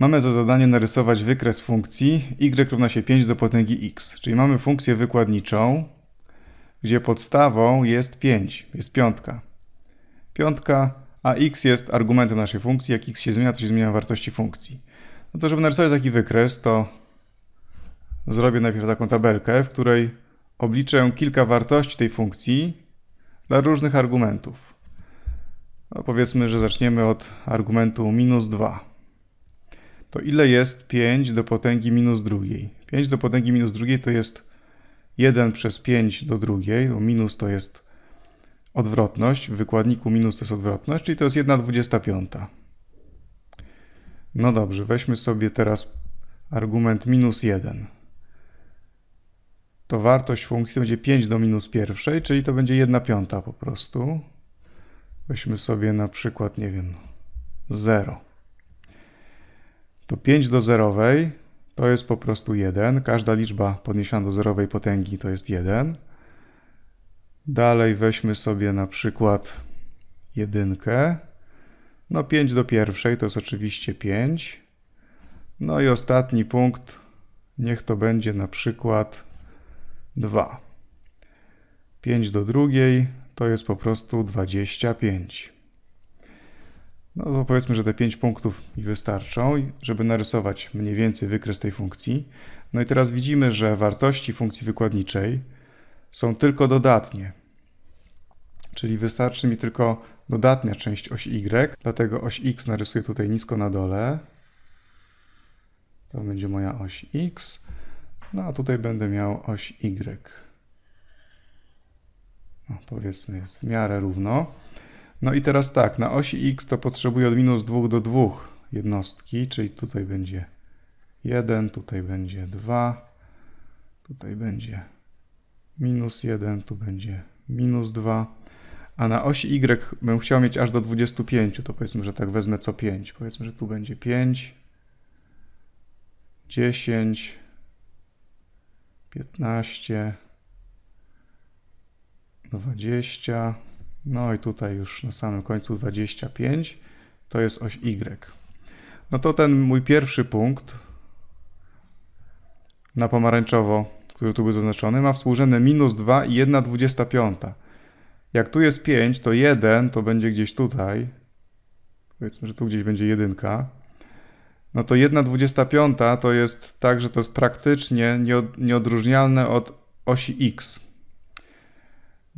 Mamy za zadanie narysować wykres funkcji y równa się 5 do potęgi x, czyli mamy funkcję wykładniczą, gdzie podstawą jest 5, jest piątka. Piątka, a x jest argumentem naszej funkcji, jak x się zmienia, to się zmienia wartości funkcji. No to żeby narysować taki wykres, to zrobię najpierw taką tabelkę, w której obliczę kilka wartości tej funkcji dla różnych argumentów. No powiedzmy, że zaczniemy od argumentu minus 2 to ile jest 5 do potęgi minus drugiej? 5 do potęgi minus drugiej to jest 1 przez 5 do drugiej, bo minus to jest odwrotność, w wykładniku minus to jest odwrotność, czyli to jest 1,25. No dobrze, weźmy sobie teraz argument minus 1. To wartość funkcji będzie 5 do minus pierwszej, czyli to będzie 1 piąta po prostu. Weźmy sobie na przykład, nie wiem, 0 to 5 do zerowej to jest po prostu 1. Każda liczba podniesiona do zerowej potęgi to jest 1. Dalej weźmy sobie na przykład jedynkę. No 5 do pierwszej to jest oczywiście 5. No i ostatni punkt niech to będzie na przykład 2. 5 do drugiej to jest po prostu 25. No to powiedzmy, że te 5 punktów mi wystarczą, żeby narysować mniej więcej wykres tej funkcji. No i teraz widzimy, że wartości funkcji wykładniczej są tylko dodatnie. Czyli wystarczy mi tylko dodatnia część osi Y, dlatego oś X narysuję tutaj nisko na dole. To będzie moja oś X. No a tutaj będę miał oś Y. No, powiedzmy jest w miarę równo. No i teraz tak, na osi x to potrzebuję od minus 2 do 2 jednostki, czyli tutaj będzie 1, tutaj będzie 2, tutaj będzie minus 1, tu będzie minus 2, a na osi y bym chciał mieć aż do 25, to powiedzmy, że tak wezmę co 5, powiedzmy, że tu będzie 5, 10, 15, 20, no i tutaj już na samym końcu 25 to jest oś Y. No to ten mój pierwszy punkt na pomarańczowo, który tu był zaznaczony, ma współrzędne minus 2 i 1 25. Jak tu jest 5, to 1 to będzie gdzieś tutaj. Powiedzmy, że tu gdzieś będzie 1. No to 1 25 to jest tak, że to jest praktycznie nieodróżnialne od osi X.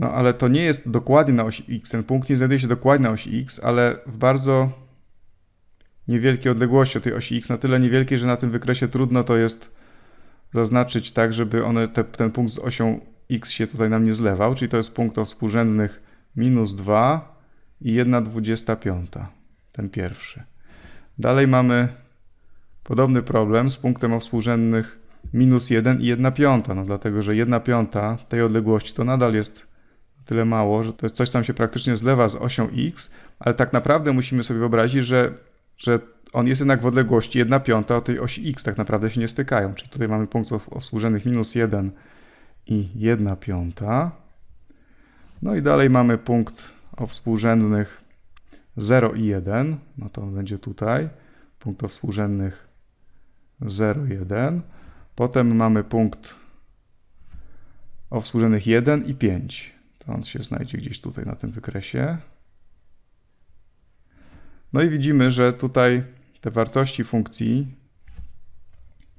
No ale to nie jest dokładnie na osi x. Ten punkt nie znajduje się dokładnie na osi x, ale w bardzo niewielkiej odległości od tej osi x, na tyle niewielkiej, że na tym wykresie trudno to jest zaznaczyć tak, żeby one, te, ten punkt z osią x się tutaj nam nie zlewał, czyli to jest punkt o współrzędnych minus 2 i 1,25, ten pierwszy. Dalej mamy podobny problem z punktem o współrzędnych minus 1 i 1,5, no dlatego że 1,5 tej odległości to nadal jest tyle mało, że to jest coś, co nam się praktycznie zlewa z osią x, ale tak naprawdę musimy sobie wyobrazić, że, że on jest jednak w odległości 1 piąta od tej osi x, tak naprawdę się nie stykają. Czyli tutaj mamy punkt obsłużonych minus 1 i 1 piąta. No i dalej mamy punkt o współrzędnych 0 i 1, no to on będzie tutaj, punkt o współrzędnych 0, 1. Potem mamy punkt o współrzędnych 1 i 5. To on się znajdzie gdzieś tutaj na tym wykresie. No i widzimy, że tutaj te wartości funkcji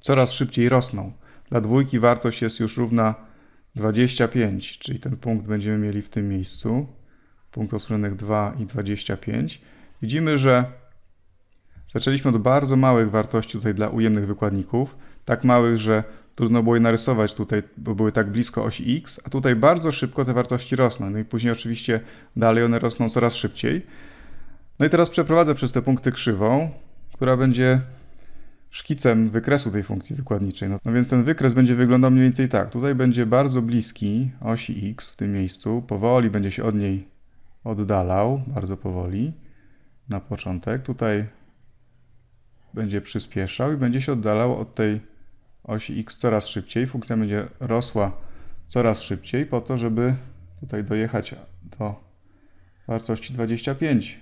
coraz szybciej rosną. Dla dwójki wartość jest już równa 25, czyli ten punkt będziemy mieli w tym miejscu. Punkt osłonek 2 i 25. Widzimy, że zaczęliśmy od bardzo małych wartości tutaj dla ujemnych wykładników. Tak małych, że Trudno było je narysować tutaj, bo były tak blisko osi x, a tutaj bardzo szybko te wartości rosną. No i później oczywiście dalej one rosną coraz szybciej. No i teraz przeprowadzę przez te punkty krzywą, która będzie szkicem wykresu tej funkcji wykładniczej. No, no, więc ten wykres będzie wyglądał mniej więcej tak. Tutaj będzie bardzo bliski osi x w tym miejscu, powoli będzie się od niej oddalał, bardzo powoli na początek. Tutaj będzie przyspieszał i będzie się oddalał od tej osi x coraz szybciej. Funkcja będzie rosła coraz szybciej po to, żeby tutaj dojechać do wartości 25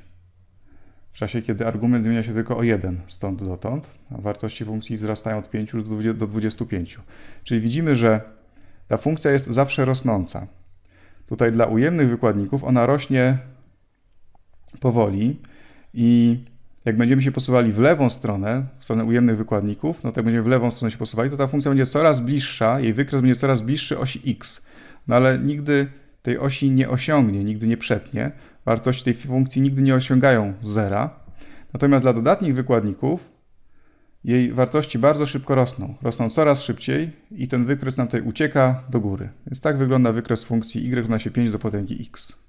w czasie, kiedy argument zmienia się tylko o 1 stąd dotąd, a wartości funkcji wzrastają od 5 do 25. Czyli widzimy, że ta funkcja jest zawsze rosnąca. Tutaj dla ujemnych wykładników ona rośnie powoli i jak będziemy się posuwali w lewą stronę, w stronę ujemnych wykładników, no to jak będziemy w lewą stronę się posuwali, to ta funkcja będzie coraz bliższa, jej wykres będzie coraz bliższy osi x. No ale nigdy tej osi nie osiągnie, nigdy nie przetnie. Wartości tej funkcji nigdy nie osiągają zera. Natomiast dla dodatnich wykładników jej wartości bardzo szybko rosną. Rosną coraz szybciej i ten wykres nam tutaj ucieka do góry. Więc tak wygląda wykres funkcji y równa się 5 do potęgi x.